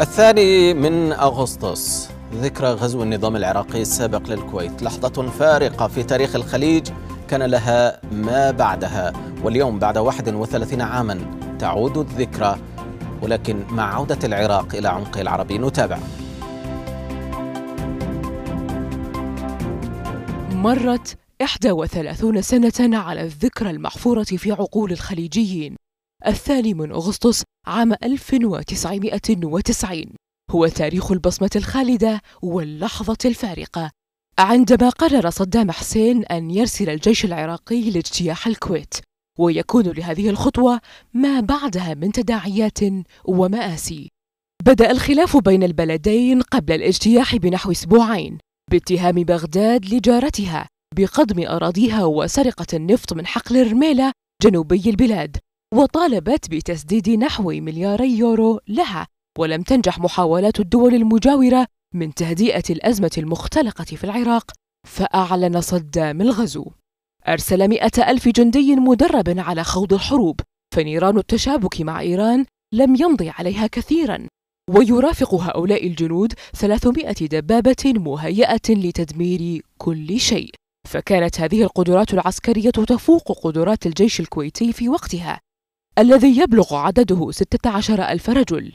الثاني من أغسطس ذكرى غزو النظام العراقي السابق للكويت لحظة فارقة في تاريخ الخليج كان لها ما بعدها واليوم بعد 31 عاما تعود الذكرى ولكن مع عودة العراق إلى عمق العربي نتابع مرت 31 سنة على الذكرى المحفورة في عقول الخليجيين الثاني من أغسطس عام 1990 هو تاريخ البصمة الخالدة واللحظة الفارقة عندما قرر صدام حسين أن يرسل الجيش العراقي لاجتياح الكويت ويكون لهذه الخطوة ما بعدها من تداعيات ومآسي بدأ الخلاف بين البلدين قبل الاجتياح بنحو أسبوعين باتهام بغداد لجارتها بقضم أراضيها وسرقة النفط من حقل الرميلة جنوبي البلاد وطالبت بتسديد نحو ملياري يورو لها ولم تنجح محاولات الدول المجاورة من تهدئة الأزمة المختلقة في العراق فأعلن صدام الغزو أرسل مئة ألف جندي مدرب على خوض الحروب فنيران التشابك مع إيران لم يمضي عليها كثيرا ويرافق هؤلاء الجنود 300 دبابة مهيئة لتدمير كل شيء فكانت هذه القدرات العسكرية تفوق قدرات الجيش الكويتي في وقتها الذي يبلغ عدده 16 ألف رجل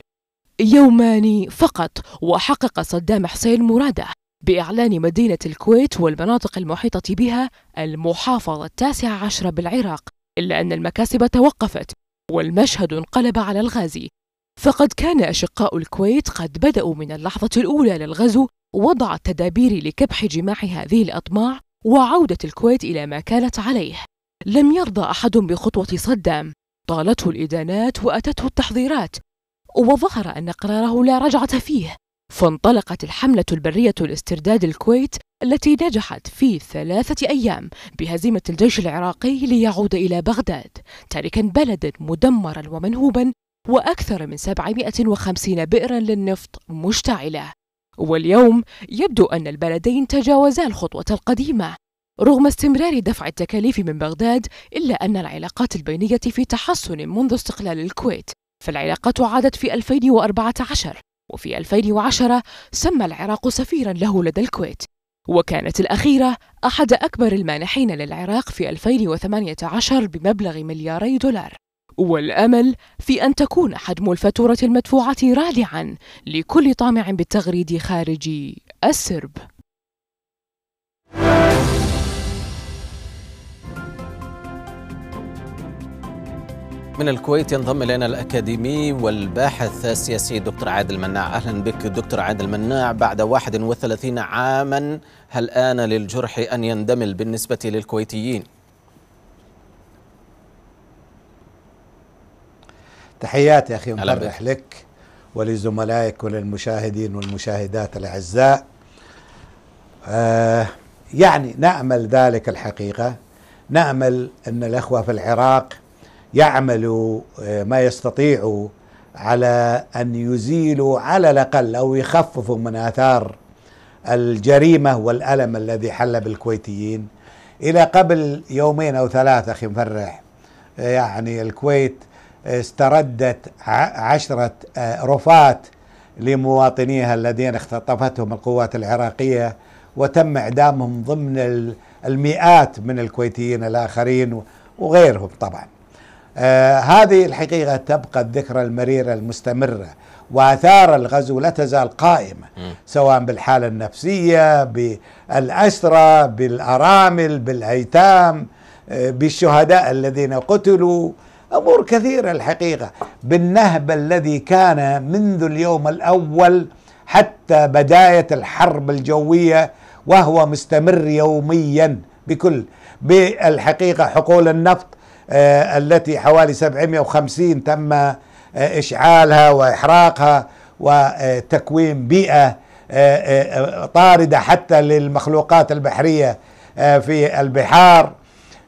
يومان فقط وحقق صدام حسين مراده بإعلان مدينة الكويت والمناطق المحيطة بها المحافظة التاسعة عشرة بالعراق إلا أن المكاسب توقفت والمشهد انقلب على الغازي فقد كان أشقاء الكويت قد بدأوا من اللحظة الأولى للغزو وضع التدابير لكبح جماع هذه الأطماع وعودة الكويت إلى ما كانت عليه لم يرضى أحد بخطوة صدام طالته الإدانات وأتته التحضيرات وظهر أن قراره لا رجعة فيه فانطلقت الحملة البرية لاسترداد الكويت التي نجحت في ثلاثة أيام بهزيمة الجيش العراقي ليعود إلى بغداد تاركا بلدا مدمرا ومنهوبا وأكثر من 750 بئرا للنفط مشتعلة واليوم يبدو أن البلدين تجاوزا الخطوة القديمة رغم استمرار دفع التكاليف من بغداد إلا أن العلاقات البينية في تحسن منذ استقلال الكويت فالعلاقات عادت في 2014 وفي 2010 سمى العراق سفيرا له لدى الكويت وكانت الأخيرة أحد أكبر المانحين للعراق في 2018 بمبلغ ملياري دولار والأمل في أن تكون حجم الفاتورة المدفوعة رادعا لكل طامع بالتغريد خارجي السرب من الكويت ينضم الينا الاكاديمي والباحث السياسي دكتور عادل مناع اهلا بك دكتور عادل مناع بعد 31 عاما هل ان للجرح ان يندمل بالنسبه للكويتيين تحياتي اخي مفرح لك ولزملائك وللمشاهدين والمشاهدات الاعزاء آه يعني نامل ذلك الحقيقه نامل ان الاخوه في العراق يعملوا آه، ما يستطيعوا على ان يزيلوا على الاقل او يخففوا من اثار الجريمه والالم الذي حل بالكويتيين الى قبل يومين او ثلاثه اخي مفرح آه، يعني الكويت استردت عشرة آه، رفات لمواطنيها الذين اختطفتهم القوات العراقية وتم إعدامهم ضمن المئات من الكويتيين الآخرين وغيرهم طبعاً آه هذه الحقيقة تبقى الذكرى المريرة المستمرة وآثار الغزو لا تزال قائمة م. سواء بالحالة النفسية بالأسرة بالأرامل بالأيتام آه، بالشهداء الذين قتلوا أمور كثيرة الحقيقة بالنهب الذي كان منذ اليوم الأول حتى بداية الحرب الجوية وهو مستمر يوميا بكل بالحقيقة حقول النفط آه، التي حوالي 750 تم آه، إشعالها وإحراقها وتكوين بيئة آه، طاردة حتى للمخلوقات البحرية في البحار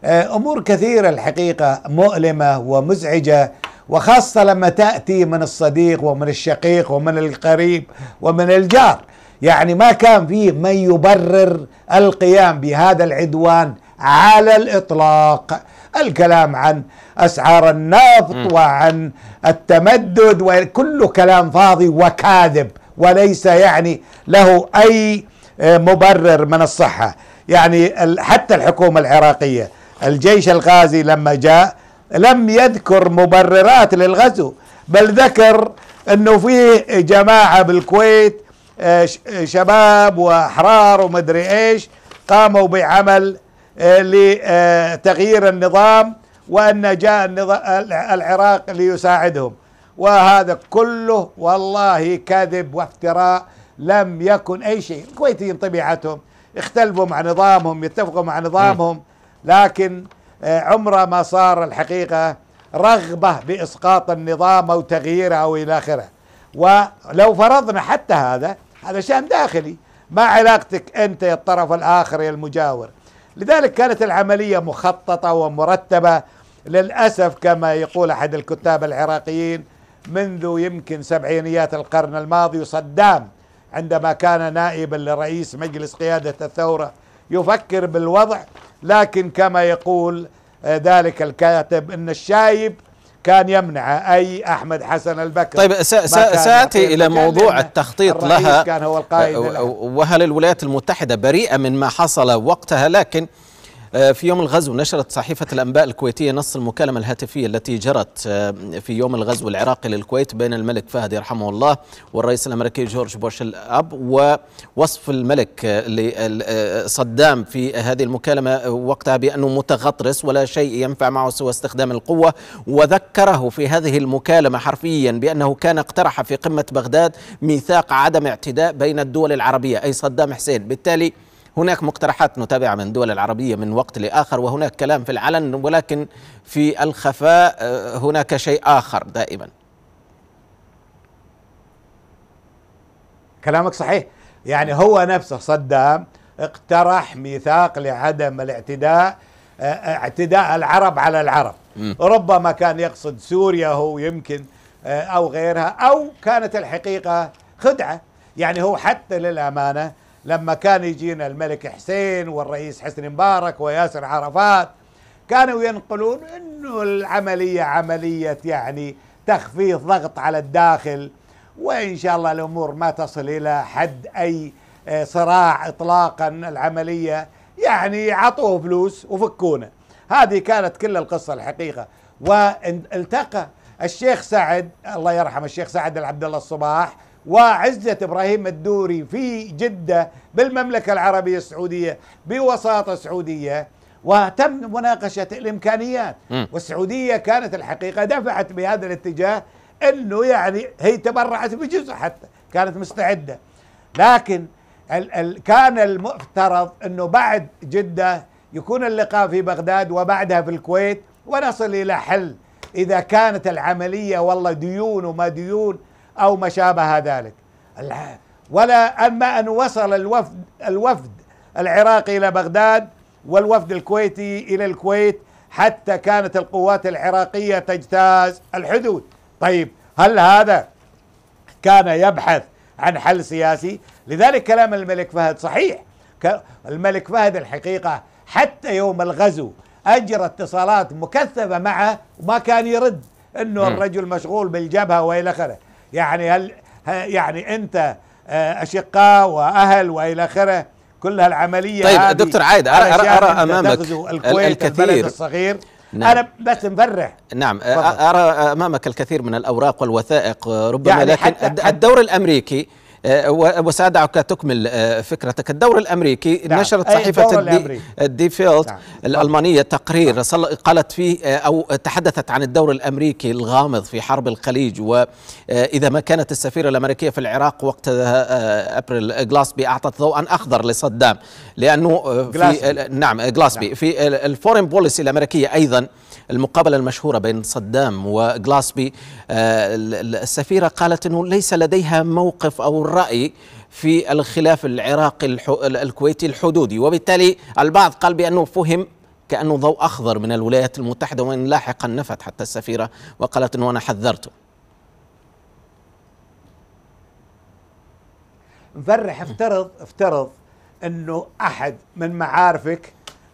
أمور كثيرة الحقيقة مؤلمة ومزعجة وخاصة لما تأتي من الصديق ومن الشقيق ومن القريب ومن الجار يعني ما كان فيه من يبرر القيام بهذا العدوان على الإطلاق الكلام عن أسعار النفط وعن التمدد وكله كلام فاضي وكاذب وليس يعني له أي آه، مبرر من الصحة يعني حتى الحكومة العراقية الجيش الغازي لما جاء لم يذكر مبررات للغزو بل ذكر انه فيه جماعه بالكويت آه، شباب واحرار ومدري ايش قاموا بعمل آه، لتغيير النظام وأن جاء العراق ليساعدهم وهذا كله والله كذب وافتراء لم يكن أي شيء الكويتيين طبيعتهم اختلفوا مع نظامهم يتفقوا مع نظامهم لكن آه، عمره ما صار الحقيقة رغبة بإسقاط النظام أو تغييره أو إلى آخره ولو فرضنا حتى هذا هذا شأن داخلي ما علاقتك أنت يا الطرف الآخر يا المجاور لذلك كانت العملية مخططة ومرتبة للأسف كما يقول أحد الكتاب العراقيين منذ يمكن سبعينيات القرن الماضي صدام عندما كان نائبا لرئيس مجلس قيادة الثورة يفكر بالوضع لكن كما يقول آه، ذلك الكاتب ان الشايب كان يمنع أي أحمد حسن البكر طيب سأتي إلى موضوع التخطيط لها كان هو القائد أه، وهل الولايات المتحدة بريئة من ما حصل وقتها لكن آه، في يوم الغزو نشرت صحيفة الأنباء الكويتية نص المكالمة الهاتفية التي جرت آه، في يوم الغزو العراقي للكويت بين الملك فهد يرحمه الله والرئيس الأمريكي جورج بوش الأب ووصف الملك آه، لصدام في هذه المكالمة وقتها بأنه متغطرس ولا شيء ينفع معه سوى استخدام القوة وذكره في هذه المكالمة حرفيا بأنه كان اقترح في قمة بغداد ميثاق عدم اعتداء بين الدول العربية أي صدام حسين بالتالي هناك مقترحات نتابع من الدول العربية من وقت لآخر وهناك كلام في العلن ولكن في الخفاء آه، هناك شيء آخر دائما كلامك صحيح يعني هو نفسه صدام اقترح ميثاق لعدم الاعتداء آه، آه، اعتداء العرب على العرب ربما كان يقصد سوريا هو يمكن او غيرها او كانت الحقيقه خدعه يعني هو حتى للامانه لما كان يجينا الملك حسين والرئيس حسني مبارك وياسر عرفات كانوا ينقلون انه العمليه عمليه يعني تخفيض ضغط على الداخل وان شاء الله الامور ما تصل الى حد اي آه، صراع اطلاقا العمليه يعني عطوه فلوس وفكونا هذه كانت كل القصه الحقيقه والتقى الشيخ سعد الله يرحمه الشيخ سعد العبد الله الصباح وعزة إبراهيم الدوري في جدة بالمملكة العربية السعودية بوساطة سعودية وتم مناقشة الإمكانيات م. والسعودية كانت الحقيقة دفعت بهذا الاتجاه أنه يعني هي تبرعت بجزء حتى كانت مستعدة لكن ال ال كان المفترض أنه بعد جدة يكون اللقاء في بغداد وبعدها في الكويت ونصل إلى حل إذا كانت العملية والله ديون وما ديون أو ما شابه ذلك ولا أما أن وصل الوفد الوفد العراقي إلى بغداد والوفد الكويتي إلى الكويت حتى كانت القوات العراقية تجتاز الحدود طيب هل هذا كان يبحث عن حل سياسي لذلك كلام الملك فهد صحيح الملك فهد الحقيقة حتى يوم الغزو أجرى اتصالات مكثفة معه وما كان يرد أنه الرجل مشغول بالجبهة وإلى آخره يعني هل يعني انت آه، اشقاء واهل والى اخره كل هالعمليه طيب هذه دكتور عايد ارى ارى, أرى امامك الكثير الصغير نعم. انا بس مفرح نعم فضل. ارى امامك الكثير من الاوراق والوثائق آه، ربما يعني لكن حتى الدور الامريكي آه، وسأدعك تكمل آه، فكرتك الدور الأمريكي نعم. نشرت صحيفة الدي, الدي نعم. الألمانية تقرير نعم. قالت فيه آه، أو تحدثت عن الدور الأمريكي الغامض في حرب الخليج وإذا ما كانت السفيرة الأمريكية في العراق وقت أبريل جلاسبي أعطت ضوءا أخضر لصدام لأنه في نعم جلاسبي في الفورين بوليسي الأمريكية أيضا المقابلة المشهورة بين صدام وجلاسبي آه، السفيرة قالت أنه ليس لديها موقف أو رأي في الخلاف العراقي الكويتي الحدودي وبالتالي البعض قال بأنه فهم كأنه ضوء أخضر من الولايات المتحدة وإن لاحقا نفت حتى السفيرة وقالت أنه أنا حذرته مفرح افترض افترض انه احد من معارفك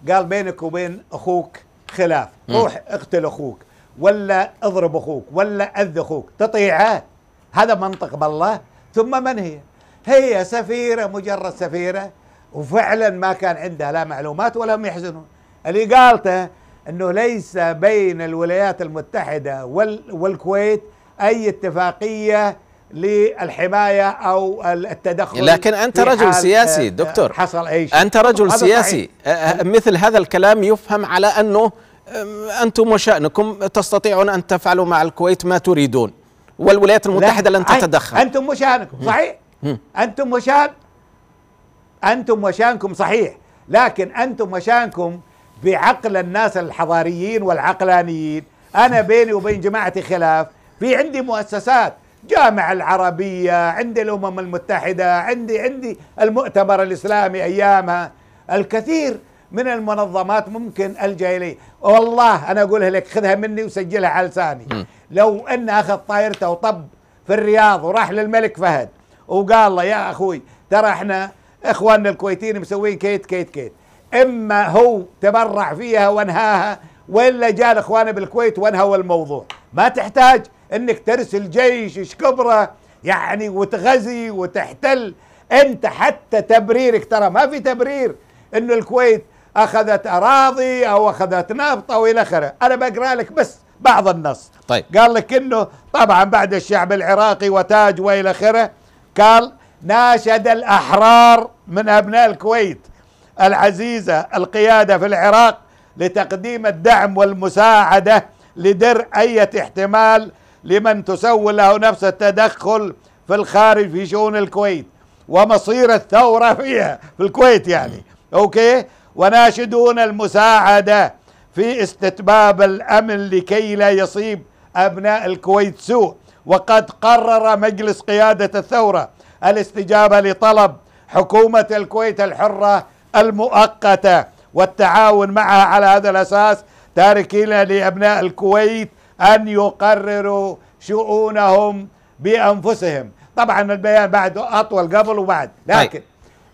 قال بينك وبين اخوك خلاف روح اقتل اخوك ولا اضرب اخوك ولا اذ اخوك تطيعه هذا منطق بالله ثم من هي هي سفيره مجرد سفيره وفعلا ما كان عندها لا معلومات ولا هم يحزنون اللي قالته انه ليس بين الولايات المتحده والكويت اي اتفاقيه للحماية أو التدخل لكن أنت رجل آه، سياسي دكتور آه، حصل أي شيء أنت رجل سياسي صحيح. آه، مثل هذا الكلام يفهم على أنه أنتم وشأنكم تستطيعون أن تفعلوا مع الكويت ما تريدون والولايات المتحدة لن تتدخل أنتم وشأنكم صحيح أنتم وشأن أنتم وشأنكم صحيح لكن أنتم وشأنكم بعقل الناس الحضاريين والعقلانيين أنا بيني وبين جماعتي خلاف في عندي مؤسسات جامعة العربية عند الأمم المتحدة عندي عندي المؤتمر الإسلامي أيامها الكثير من المنظمات ممكن الجا اليه والله انا اقولها لك خذها مني وسجلها على لساني لو ان اخذ طائرته وطب في الرياض وراح للملك فهد وقال له يا اخوي ترى احنا اخواننا الكويتيين مسوين كيت كيت كيت اما هو تبرع فيها وانهاها وإلا جاء اخوانه بالكويت وانهوا الموضوع ما تحتاج انك ترسل جيش ايش كبره يعني وتغزي وتحتل انت حتى تبريرك ترى ما في تبرير انه الكويت اخذت اراضي او اخذت نفط او الى اخره انا بقرا لك بس بعض النص طيب قال لك انه طبعا بعد الشعب العراقي وتاج والى اخره قال ناشد الاحرار من ابناء الكويت العزيزه القياده في العراق لتقديم الدعم والمساعده لدرء اي احتمال لمن تسول له نفس التدخل في الخارج في شؤون الكويت ومصير الثورة فيها في الكويت يعني أوكي وناشدون المساعدة في استتباب الأمن لكي لا يصيب أبناء الكويت سوء وقد قرر مجلس قيادة الثورة الاستجابة لطلب حكومة الكويت الحرة المؤقتة والتعاون معها على هذا الأساس تاركين لأبناء الكويت أن يقرروا شؤونهم بأنفسهم طبعا البيان بعد أطول قبل وبعد لكن طيب.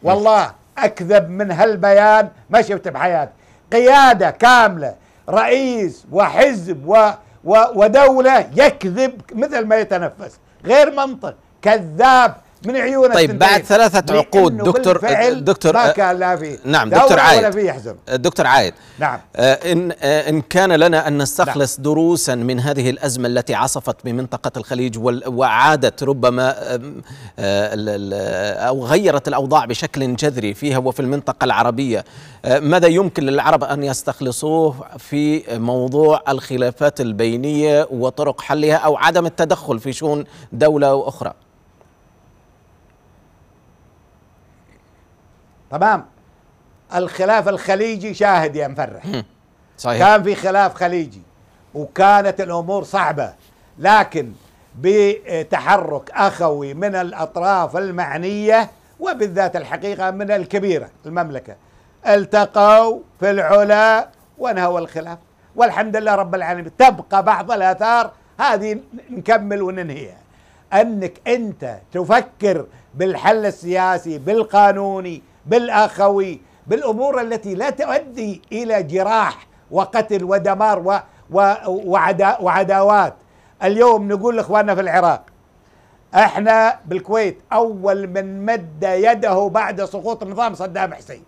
والله أكذب من هالبيان ما شفت بحياتي قيادة كاملة رئيس وحزب و و ودولة يكذب مثل ما يتنفس غير منطق كذاب من عيونك طيب بعد ثلاثة عقود دكتور آه، دكتور ما آه، كان لا في نعم دكتور عايد ولا في يحزن آه، دكتور عايد نعم إن إن كان لنا أن نستخلص نعم دروسا من هذه الأزمة التي عصفت بمنطقة الخليج وعادت ربما أو غيرت الأوضاع بشكل جذري فيها وفي المنطقة العربية ماذا يمكن للعرب أن يستخلصوه في موضوع الخلافات البينية وطرق حلها أو عدم التدخل في شؤون دولة أخرى؟ تمام الخلاف الخليجي شاهد يا مفرح صحيح كان في خلاف خليجي وكانت الامور صعبه لكن بتحرك اخوي من الاطراف المعنيه وبالذات الحقيقه من الكبيره المملكه التقوا في العلا وانهوا الخلاف والحمد لله رب العالمين تبقى بعض الاثار هذه نكمل وننهيها انك انت تفكر بالحل السياسي بالقانوني بالآخوي بالأمور التي لا تؤدي إلى جراح وقتل ودمار و و وعدا وعداوات اليوم نقول لإخواننا في العراق احنا بالكويت أول من مد يده بعد سقوط نظام صدام حسين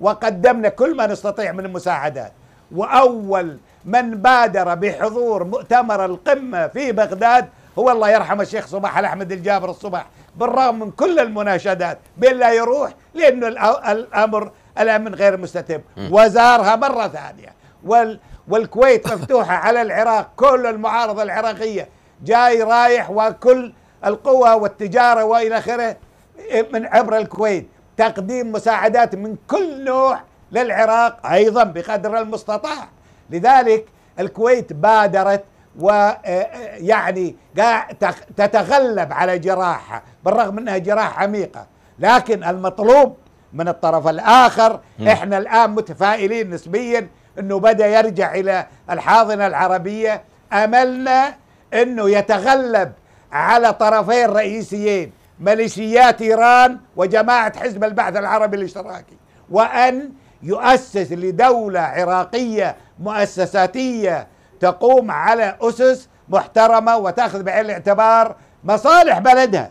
وقدمنا كل ما نستطيع من المساعدات وأول من بادر بحضور مؤتمر القمة في بغداد هو الله يرحم الشيخ صباح الأحمد الجابر الصباح بالرغم من كل المناشدات بأن لا يروح لأنه الأمر الأمن غير مستتب وزارها مرة ثانية وال والكويت مفتوحة على العراق كل المعارضة العراقية جاي رايح وكل القوى والتجارة وإلى آخره إيه، من عبر الكويت تقديم مساعدات من كل نوع للعراق أيضا بقدر المستطاع لذلك الكويت بادرت ويعني إيه، إيه، تتغلب على جراحها بالرغم انها جراح عميقه لكن المطلوب من الطرف الاخر م. احنا الان متفائلين نسبيا انه بدا يرجع الى الحاضنه العربيه املنا انه يتغلب على طرفين رئيسيين ميليشيات ايران وجماعه حزب البعث العربي الاشتراكي وان يؤسس لدوله عراقيه مؤسساتيه تقوم على اسس محترمه وتاخذ بعين الاعتبار مصالح بلدها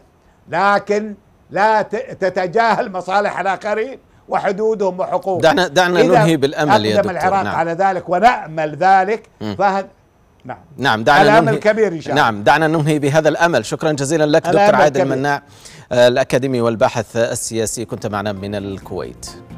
لكن لا تتجاهل مصالح الآخرين وحدودهم وحقوقهم دعنا دعنا ننهي بالامل يا دكتور العراق نعم. على ذلك ونامل ذلك فهد نعم نعم دعنا الامل كبير ان شاء الله نعم دعنا ننهي بهذا الامل شكرا جزيلا لك دكتور عادل مناع آه، الاكاديمي والباحث السياسي كنت معنا من الكويت